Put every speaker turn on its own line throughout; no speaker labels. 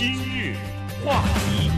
今日话题，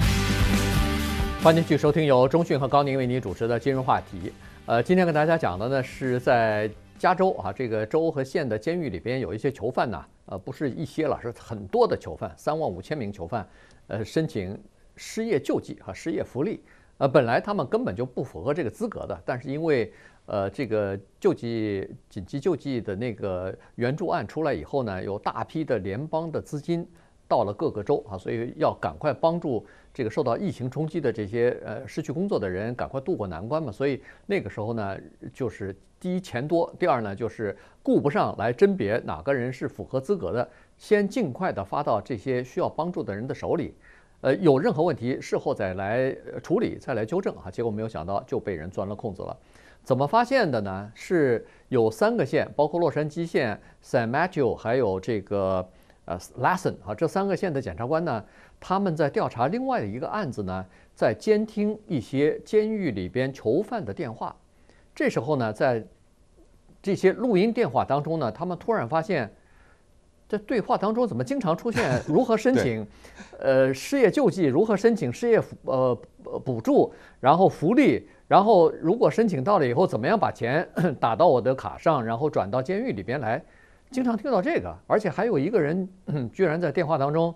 欢迎继续收听由中讯和高宁为您主持的《今日话题》。呃，今天跟大家讲的呢，是在加州啊这个州和县的监狱里边有一些囚犯呢，呃，不是一些了，是很多的囚犯，三万五千名囚犯，呃，申请失业救济和失业福利，呃，本来他们根本就不符合这个资格的，但是因为呃这个救济紧急救济的那个援助案出来以后呢，有大批的联邦的资金。到了各个州啊，所以要赶快帮助这个受到疫情冲击的这些呃失去工作的人，赶快渡过难关嘛。所以那个时候呢，就是第一钱多，第二呢就是顾不上来甄别哪个人是符合资格的，先尽快的发到这些需要帮助的人的手里，呃，有任何问题事后再来处理，再来纠正啊。结果没有想到就被人钻了空子了。怎么发现的呢？是有三个县，包括洛杉矶县、San Mateo，还有这个。呃，Lesson 啊，这三个县的检察官呢，他们在调查另外的一个案子呢，在监听一些监狱里边囚犯的电话。这时候呢，在这些录音电话当中呢，他们突然发现，这对话当中怎么经常出现如何申请，呃，失业救济，如何申请失业扶呃补助，然后福利，然后如果申请到了以后，怎么样把钱 打到我的卡上，然后转到监狱里边来。经常听到这个，而且还有一个人 居然在电话当中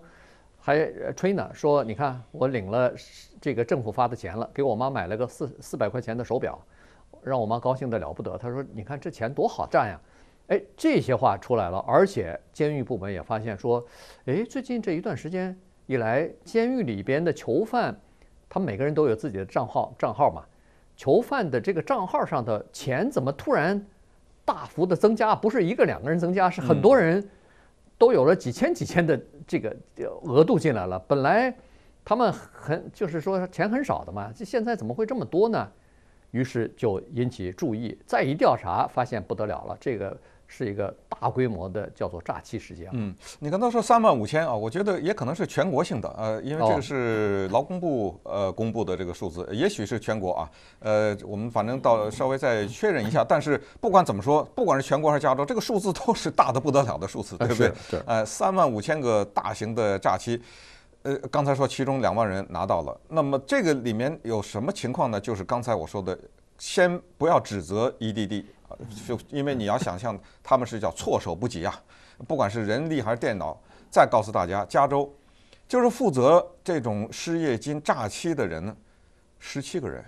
还吹呢，说你看我领了这个政府发的钱了，给我妈买了个四四百块钱的手表，让我妈高兴的了不得。他说你看这钱多好赚呀，哎，这些话出来了，而且监狱部门也发现说，哎，最近这一段时间以来，监狱里边的囚犯，他们每个人都有自己的账号账号嘛，囚犯的这个账号上的钱怎么突然？大幅的增加，不是一个两个人增加，是很多人都有了几千几千的这个额度进来了。本来他们很就是说钱很少的嘛，这现在怎么会这么多呢？于是就引起注意，再一调查
发现不得了了，这个。是一个大规模的叫做诈欺事件。嗯，你刚才说三万五千啊，我觉得也可能是全国性的。呃，因为这个是劳工部呃公布的这个数字，也许是全国啊。呃，我们反正到稍微再确认一下。但是不管怎么说，不管是全国还是加州，这个数字都是大的不得了的数字，对不对？对。呃，三万五千个大型的诈欺，呃，刚才说其中两万人拿到了。那么这个里面有什么情况呢？就是刚才我说的，先不要指责 EDD。就因为你要想象，他们是叫措手不及啊！不管是人力还是电脑。再告诉大家，加州就是负责这种失业金诈欺的人呢，十七个人。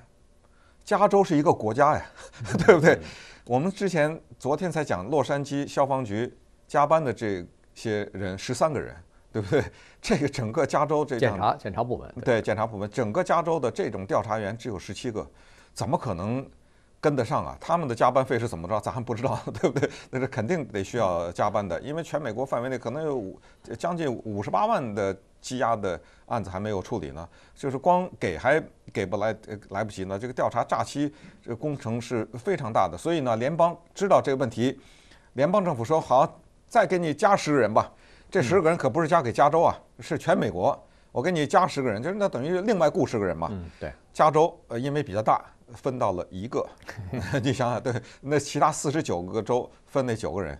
加州是一个国家呀，对不对？我们之前昨天才讲洛杉矶消防局加班的这些人十三个人，对不对？这个整个加州这检查检查部门对检查部门，整个加州的这种调查员只有十七个，怎么可能？跟得上啊？他们的加班费是怎么着？咱还不知道，对不对？那是肯定得需要加班的，因为全美国范围内可能有五将近五十八万的积压的案子还没有处理呢。就是光给还给不来来不及呢。这个调查诈欺工程是非常大的，所以呢，联邦知道这个问题，联邦政府说好再给你加十个人吧。这十个人可不是加给加州啊，是全美国，我给你加十个人，就是那等于另外雇十个人嘛。嗯，对。加州呃，因为比较大。分到了一个，你想想，对，那其他四十九个州分那九个人，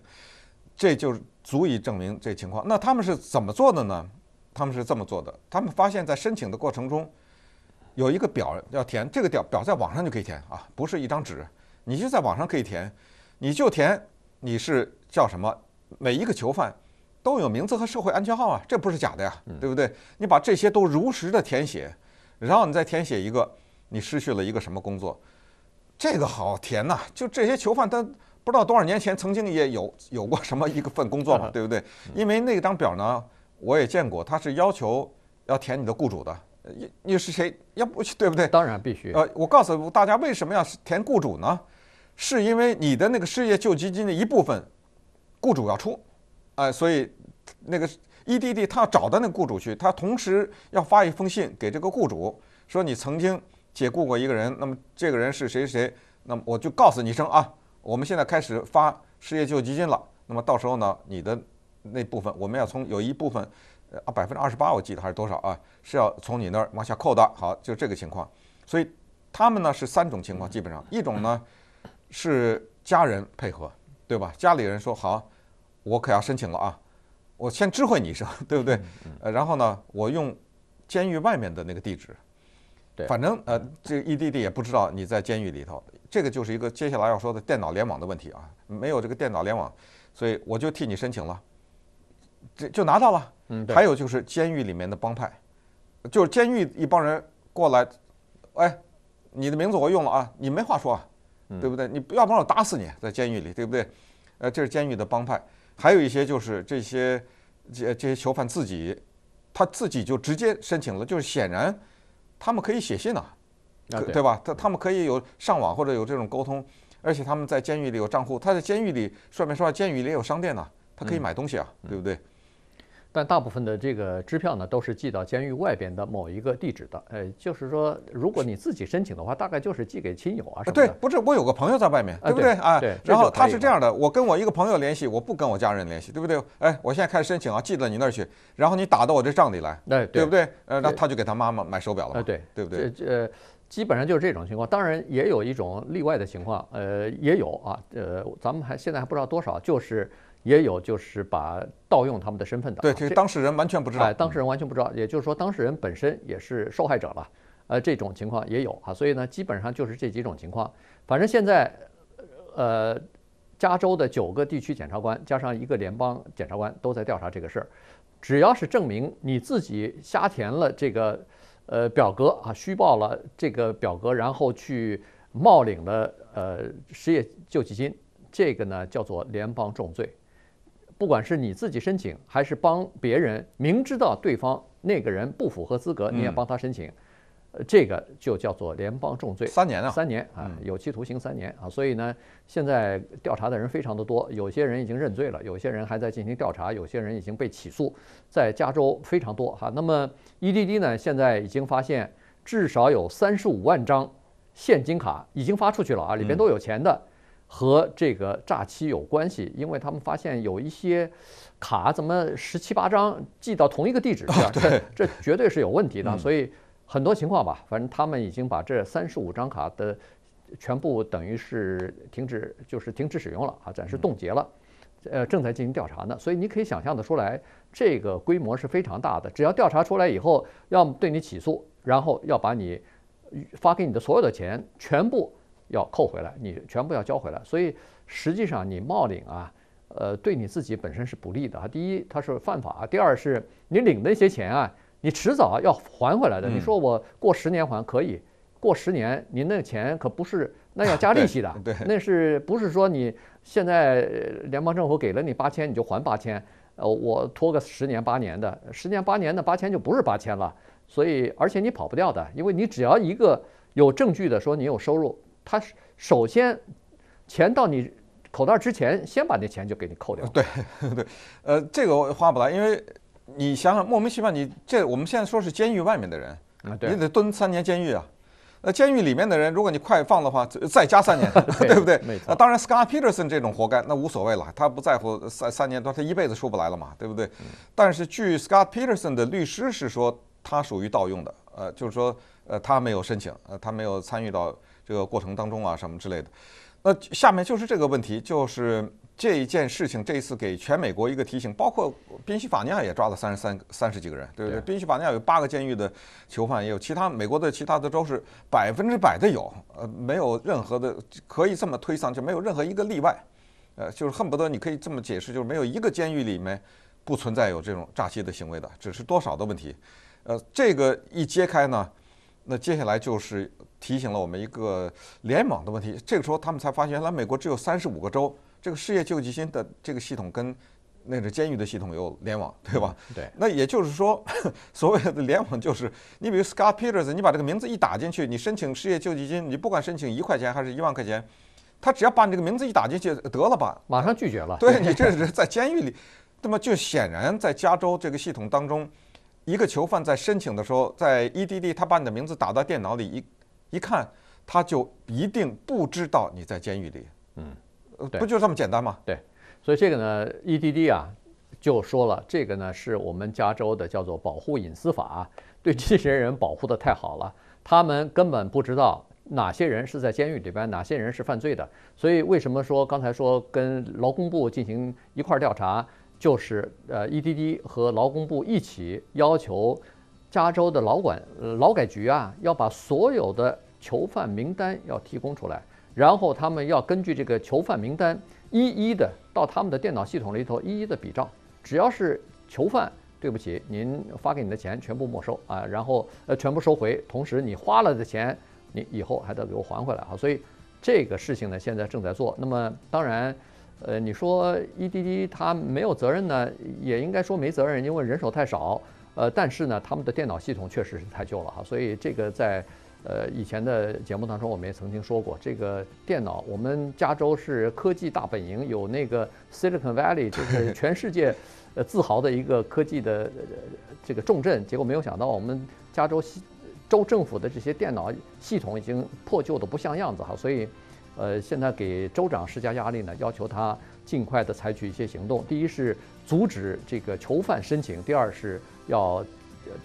这就足以证明这情况。那他们是怎么做的呢？他们是这么做的，他们发现在申请的过程中有一个表要填，这个表表在网上就可以填啊，不是一张纸，你就在网上可以填，你就填你是叫什么，每一个囚犯都有名字和社会安全号啊，这不是假的呀，对不对？你把这些都如实的填写，然后你再填写一个。你失去了一个什么工作？这个好填呐，就这些囚犯他不知道多少年前曾经也有有过什么一个份工作嘛，对不对？因为那张表呢，我也见过，他是要求要填你的雇主的，你是谁？要不对不对？当然必须。呃，我告诉大家为什么要填雇主呢？是因为你的那个失业救济金的一部分，雇主要出，哎，所以那个 E D D 他要找到那个雇主去，他同时要发一封信给这个雇主，说你曾经。解雇过一个人，那么这个人是谁谁？那么我就告诉你一声啊，我们现在开始发失业救济金了。那么到时候呢，你的那部分我们要从有一部分呃百分之二十八，我记得还是多少啊，是要从你那儿往下扣的。好，就这个情况。所以他们呢是三种情况，基本上一种呢是家人配合，对吧？家里人说好，我可要申请了啊，我先知会你一声，对不对？呃，然后呢，我用监狱外面的那个地址。反正呃，这个 EDD 也不知道你在监狱里头，这个就是一个接下来要说的电脑联网的问题啊，没有这个电脑联网，所以我就替你申请了，这就拿到了。嗯，还有就是监狱里面的帮派，就是监狱一帮人过来，哎，你的名字我用了啊，你没话说啊，对不对？你不要不然我打死你在监狱里，对不对？呃，这是监狱的帮派，还有一些就是这些这这些囚犯自己，他自己就直接申请了，就是显然。他们可以写信呐，对吧？他他们可以有上网或者有这种沟通，而且他们在监狱里有账户，他在监狱里说明说监狱里有商店呐，他可以买东西啊，对不对？
但大部分的这个支票呢，都是寄到监狱外边的某一个地址的。呃，就是说，
如果你自己申请的话，大概就是寄给亲友啊什么的。对，不是我有个朋友在外面对不对啊？对。然后他是这样的，我跟我一个朋友联系，我不跟我家人联系，对不对？哎，我现在开始申请啊，寄到你那儿去，然后你打到我这账里来，哎，对不对？呃，那他就给他妈妈买手表了对，对不对？这
这基本上就是这种情况。当然也有一种例外的情况，呃，也有啊，呃，咱们还现在还不知道多少，就是。也有就是把盗用他们的身份的，对，其实当事人完全不知道，当事人完全不知道，也就是说当事人本身也是受害者了，呃，这种情况也有啊，所以呢，基本上就是这几种情况。反正现在，呃，加州的九个地区检察官加上一个联邦检察官都在调查这个事儿。只要是证明你自己瞎填了这个呃表格啊，虚报了这个表格，然后去冒领了呃失业救济金，这个呢叫做联邦重罪。不管是你自己申请还是帮别人，明知道对方那个人不符合资格，你也帮他申请，呃，这个就叫做联邦重罪，三年啊，三年啊，有期徒刑三年啊。所以呢，现在调查的人非常的多，有些人已经认罪了，有些人还在进行调查，有些人已经被起诉，在加州非常多哈。那么 EDD 呢，现在已经发现至少有三十五万张现金卡已经发出去了啊，里边都有钱的。和这个诈欺有关系，因为他们发现有一些卡怎么十七八张寄到同一个地址去，这这绝对是有问题的。所以很多情况吧，反正他们已经把这三十五张卡的全部等于是停止，就是停止使用了啊，暂时冻结了，呃，正在进行调查呢。所以你可以想象得出来，这个规模是非常大的。只要调查出来以后，要么对你起诉，然后要把你发给你的所有的钱全部。要扣回来，你全部要交回来。所以实际上你冒领啊，呃，对你自己本身是不利的啊。第一，它是犯法；第二是，你领的那些钱啊，你迟早要还回来的。你说我过十年还可以，过十年您那钱可不是那要加利息的。那是不是说你现在联邦政府给了你八千，你就还八千？呃，我拖个十年八年的，十年八年的八千就不是八千了。所以，而且你跑不掉的，因为你只要一个有证据的说你有收入。他首先，钱到你
口袋之前，先把那钱就给你扣掉。对 对，呃，这个我花不来，因为你想想，莫名其妙，你这我们现在说是监狱外面的人，啊，对，你得蹲三年监狱啊。那监狱里面的人，如果你快放的话，再加三年，对不对？那当然，Scott Peterson 这种活该，那无所谓了，他不在乎三三年多，他一辈子出不来了嘛，对不对？但是据 Scott Peterson 的律师是说，他属于盗用的，呃，就是说，呃，他没有申请，呃，他没有参与到。这个过程当中啊，什么之类的，那下面就是这个问题，就是这一件事情，这一次给全美国一个提醒，包括宾夕法尼亚也抓了三十三三十几个人，对不对？宾夕法尼亚有八个监狱的囚犯，也有其他美国的其他的州是百分之百的有，呃，没有任何的可以这么推算，就没有任何一个例外，呃，就是恨不得你可以这么解释，就是没有一个监狱里面不存在有这种诈欺的行为的，只是多少的问题，呃，这个一揭开呢，那接下来就是。提醒了我们一个联网的问题。这个时候他们才发现，原来美国只有三十五个州，这个失业救济金的这个系统跟那个监狱的系统有联网，对吧？对。那也就是说，所谓的联网就是，你比如 Scott Peters，你把这个名字一打进去，你申请失业救济金，你不管申请一块钱还是一万块钱，他只要把你这个名字一打进去，得了吧，马上拒绝了。对 你这是在监狱里，那么就显然在加州这个系统当中，一个囚犯在申请的时候，在 EDD 他把你的名字打到电脑里一。一看他就一定不知道你在监狱里，嗯，不就这么简单吗？对，所以这个呢，EDD 啊，就说了，这个呢是我
们加州的叫做保护隐私法，对这些人保护的太好了，他们根本不知道哪些人是在监狱里边，哪些人是犯罪的。所以为什么说刚才说跟劳工部进行一块调查，就是呃，EDD 和劳工部一起要求。加州的劳管劳改局啊，要把所有的囚犯名单要提供出来，然后他们要根据这个囚犯名单一一的到他们的电脑系统里头一一的比照，只要是囚犯，对不起，您发给你的钱全部没收啊，然后呃全部收回，同时你花了的钱，你以后还得给我还回来啊。所以这个事情呢，现在正在做。那么当然，呃，你说 EDD 他没有责任呢，也应该说没责任，因为人手太少。呃，但是呢，他们的电脑系统确实是太旧了哈，所以这个在，呃，以前的节目当中我们也曾经说过，这个电脑，我们加州是科技大本营，有那个 Silicon Valley，就是 全世界，呃，自豪的一个科技的呃、这个重镇，结果没有想到我们加州州政府的这些电脑系统已经破旧的不像样子哈，所以，呃，现在给州长施加压力呢，要求他尽快的采取一些行动，第一是。阻止这个囚犯申请。第二是要，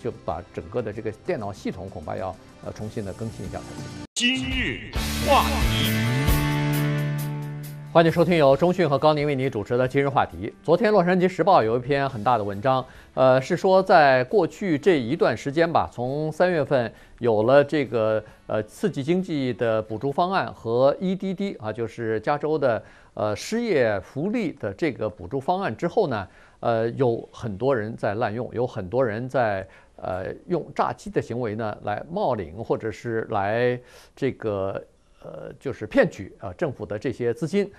就把整个的这个电脑系统恐怕要呃重新的更新一下才行。
今日话题。
欢迎收听由中讯和高宁为您主持的今日话题。昨天《洛杉矶时报》有一篇很大的文章，呃，是说在过去这一段时间吧，从三月份有了这个呃刺激经济的补助方案和 EDD 啊，就是加州的呃失业福利的这个补助方案之后呢，呃，有很多人在滥用，有很多人在呃用诈欺的行为呢来冒领或者是来这个。呃，就是骗取啊！政府的这些资金，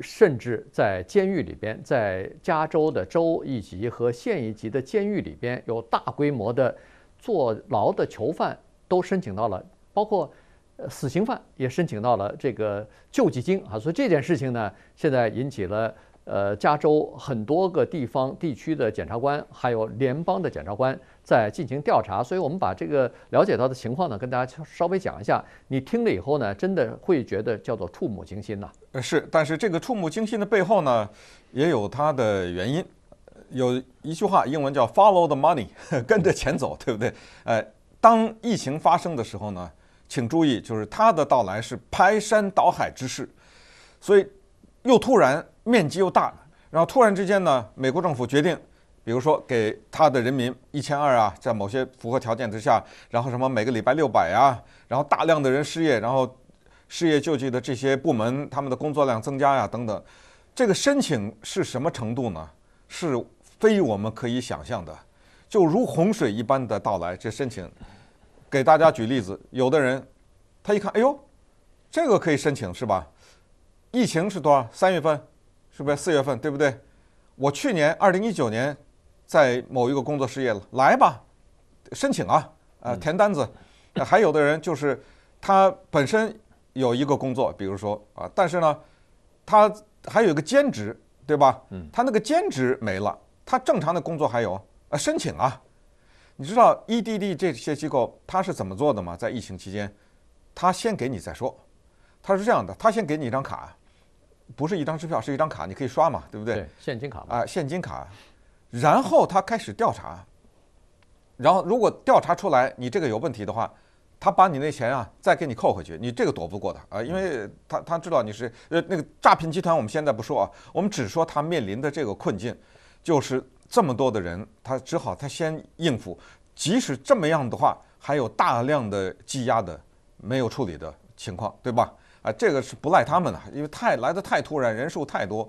甚至在监狱里边，在加州的州一级和县一级的监狱里边，有大规模的坐牢的囚犯都申请到了，包括死刑犯也申请到了这个救济金啊！所以这件事情呢，现在引起了。呃，加州很多个地方、地区的检察官，还有联邦的检察官在进行调查，所以我们把这个了解到的情况呢，跟大家稍
微讲一下。你听了以后呢，真的会觉得叫做触目惊心呐。是，但是这个触目惊心的背后呢，也有它的原因。有一句话，英文叫 “Follow the money”，跟着钱走，对不对？呃，当疫情发生的时候呢，请注意，就是它的到来是排山倒海之势，所以。又突然面积又大，然后突然之间呢，美国政府决定，比如说给他的人民一千二啊，在某些符合条件之下，然后什么每个礼拜六百啊，然后大量的人失业，然后失业救济的这些部门他们的工作量增加呀等等，这个申请是什么程度呢？是非我们可以想象的，就如洪水一般的到来。这申请，给大家举例子，有的人他一看，哎呦，这个可以申请是吧？疫情是多少？三月份，是不是四月份？对不对？我去年二零一九年，在某一个工作失业了，来吧，申请啊，呃，填单子。还有的人就是，他本身有一个工作，比如说啊，但是呢，他还有一个兼职，对吧？嗯，他那个兼职没了，他正常的工作还有啊，申请啊。你知道 E D D 这些机构他是怎么做的吗？在疫情期间，他先给你再说，他是这样的，他先给你一张卡。不是一张支票，是一张卡，你可以刷嘛，对不对？现金卡嘛。啊，现金卡。然后他开始调查，然后如果调查出来你这个有问题的话，他把你那钱啊再给你扣回去，你这个躲不过他啊，因为他他知道你是呃那个诈骗集团。我们现在不说啊，我们只说他面临的这个困境，就是这么多的人，他只好他先应付。即使这么样的话，还有大量的积压的没有处理的情况，对吧？啊，这个是不赖他们的，因为太来的太突然，人数太多，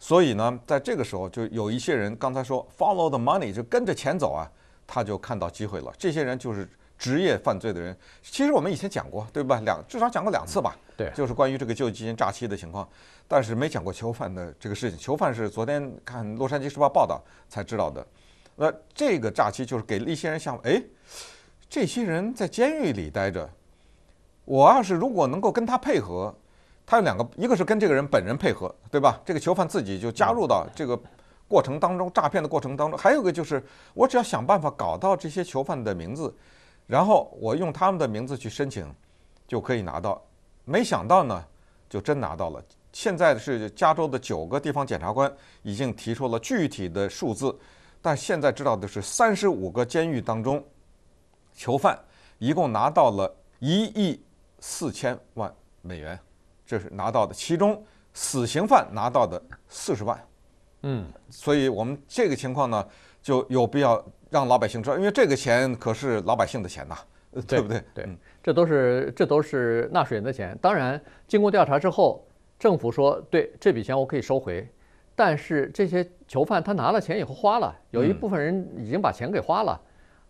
所以呢，在这个时候就有一些人刚才说 follow the money，就跟着钱走啊，他就看到机会了。这些人就是职业犯罪的人。其实我们以前讲过，对吧？两至少讲过两次吧。对，就是关于这个救济金诈欺的情况，但是没讲过囚犯的这个事情。囚犯是昨天看《洛杉矶时报》报道才知道的。那这个诈欺就是给了一些人想，诶，哎，这些人在监狱里待着。我要是如果能够跟他配合，他有两个，一个是跟这个人本人配合，对吧？这个囚犯自己就加入到这个过程当中诈骗的过程当中。还有个就是，我只要想办法搞到这些囚犯的名字，然后我用他们的名字去申请，就可以拿到。没想到呢，就真拿到了。现在是加州的九个地方检察官已经提出了具体的数字，但现在知道的是，三十五个监狱当中，囚犯一共拿到了一亿。四千万美元，这是拿到的，其中死刑犯拿到的四十万，嗯，所以我们这个情况呢，就有必要让老百姓知道，因为这个钱可是老百姓的钱呐，对不对？对，这都
是这都是纳税人的钱。当然，经过调查之后，政府说对这笔钱我可以收回，但是这些囚犯他拿了钱以后花了，有一部分人已经把钱给花了。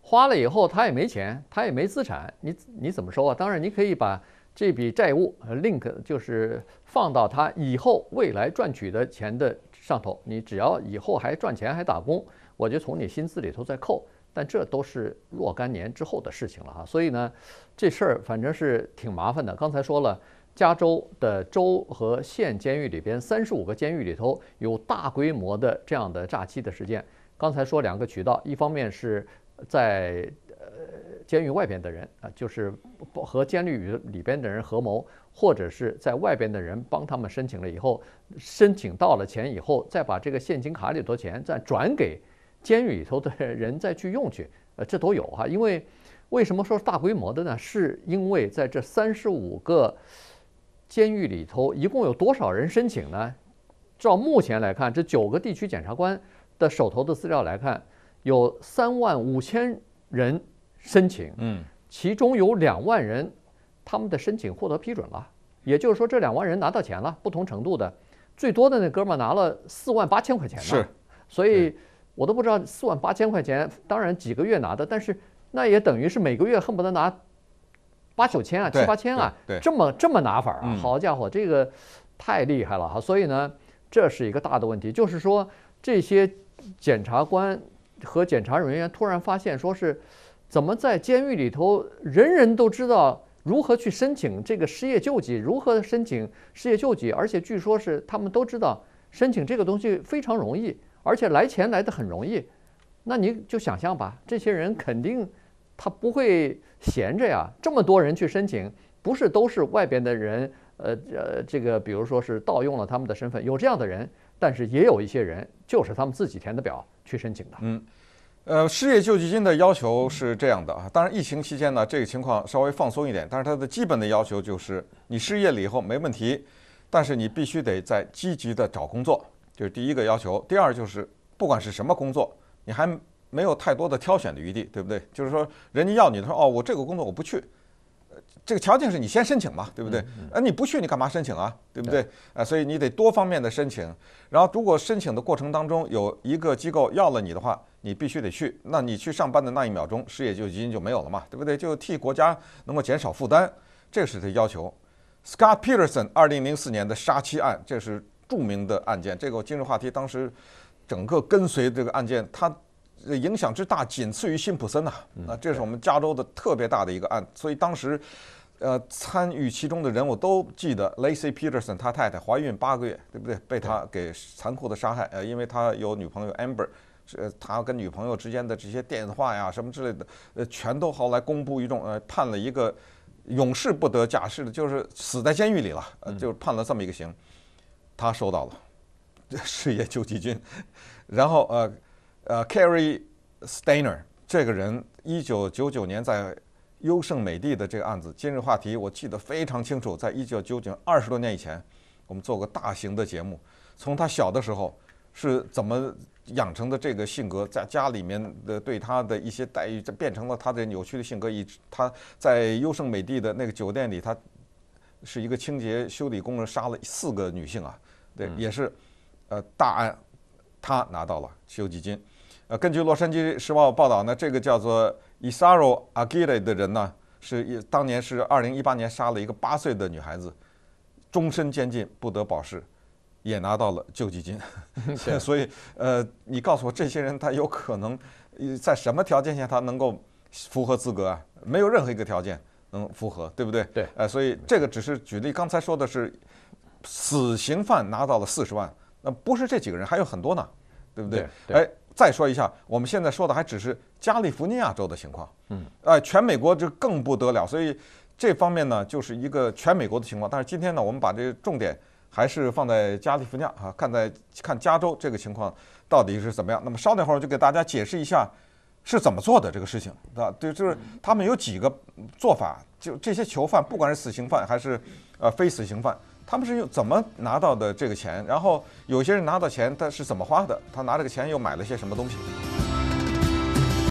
花了以后他也没钱，他也没资产，你你怎么收啊？当然你可以把这笔债务 link，就是放到他以后未来赚取的钱的上头，你只要以后还赚钱还打工，我就从你薪资里头再扣。但这都是若干年之后的事情了哈。所以呢，这事儿反正是挺麻烦的。刚才说了，加州的州和县监狱里边，三十五个监狱里头有大规模的这样的诈欺的事件。刚才说两个渠道，一方面是在呃监狱外边的人啊，就是和监狱里边的人合谋，或者是在外边的人帮他们申请了以后，申请到了钱以后，再把这个现金卡里头钱再转给监狱里头的人再去用去，呃，这都有哈。因为为什么说大规模的呢？是因为在这三十五个监狱里头，一共有多少人申请呢？照目前来看，这九个地区检察官的手头的资料来看。有三万五千人申请，嗯，其中有两万人，他们的申请获得批准了，也就是说这两万人拿到钱了，不同程度的，最多的那哥们儿拿了四万八千块钱呢，是，所以我都不知道四万八千块钱，当然几个月拿的，但是那也等于是每个月恨不得拿八九千啊，七八千啊，这么这么拿法儿啊，好家伙，这个太厉害了哈，所以呢，这是一个大的问题，就是说这些检察官。和检查人员突然发现，说是怎么在监狱里头人人都知道如何去申请这个失业救济，如何申请失业救济，而且据说是他们都知道申请这个东西非常容易，而且来钱来的很容易。那你就想象吧，这些人肯定他不会闲着呀，这么多人去申请，不是都是外边的人，呃呃，这个比如说是盗用了他们的身份，有
这样的人，但是也有一些人就是他们自己填的表。去申请的，嗯，呃，失业救济金的要求是这样的啊，当然疫情期间呢，这个情况稍微放松一点，但是它的基本的要求就是你失业了以后没问题，但是你必须得在积极的找工作，这是第一个要求。第二就是，不管是什么工作，你还没有太多的挑选的余地，对不对？就是说，人家要你的时候，哦，我这个工作我不去。这个条件是你先申请嘛，对不对？哎，你不去你干嘛申请啊，对不对？啊，所以你得多方面的申请。然后如果申请的过程当中有一个机构要了你的话，你必须得去。那你去上班的那一秒钟，失业救济金就没有了嘛，对不对？就替国家能够减少负担，这是他要求。Scott Peterson 二零零四年的杀妻案，这是著名的案件。这个今日话题当时整个跟随这个案件，他。影响之大，仅次于辛普森呐。那这是我们加州的特别大的一个案，所以当时，呃，参与其中的人物都记得，Lacy Peterson 他太太怀孕八个月，对不对？被他给残酷的杀害。呃，因为他有女朋友 Amber，呃，他跟女朋友之间的这些电话呀什么之类的，呃，全都后来公布于众。呃，判了一个永世不得假释的，就是死在监狱里了。呃，就是判了这么一个刑，他收到了，失 业救济金。然后呃。呃，Carrie Steiner 这个人，一九九九年在优胜美地的这个案子，今日话题我记得非常清楚，在一九九九二十多年以前，我们做过大型的节目，从他小的时候是怎么养成的这个性格，在家里面的对他的一些待遇，这变成了他的扭曲的性格。以他在优胜美地的那个酒店里，他是一个清洁修理工人，杀了四个女性啊，对，也是，呃，大案，他拿到了休基金。呃，根据《洛杉矶时报》报道呢，这个叫做 Isaro Aguil 的人呢，是当年是二零一八年杀了一个八岁的女孩子，终身监禁，不得保释，也拿到了救济金。所以，呃，你告诉我，这些人他有可能在什么条件下他能够符合资格啊？没有任何一个条件能符合，对不对？对。所以这个只是举例。刚才说的是死刑犯拿到了四十万，那不是这几个人，还有很多呢，对不对？对。哎。再说一下，我们现在说的还只是加利福尼亚州的情况，嗯，呃，全美国就更不得了，所以这方面呢，就是一个全美国的情况。但是今天呢，我们把这重点还是放在加利福尼亚啊，看在看加州这个情况到底是怎么样。那么稍等会儿就给大家解释一下是怎么做的这个事情，啊，对，就是他们有几个做法，就这些囚犯，不管是死刑犯还是呃非死刑犯。他们是用怎么拿到的这个钱？然后有些人拿到钱，他是怎么花的？他拿这个钱又买了些什么东西？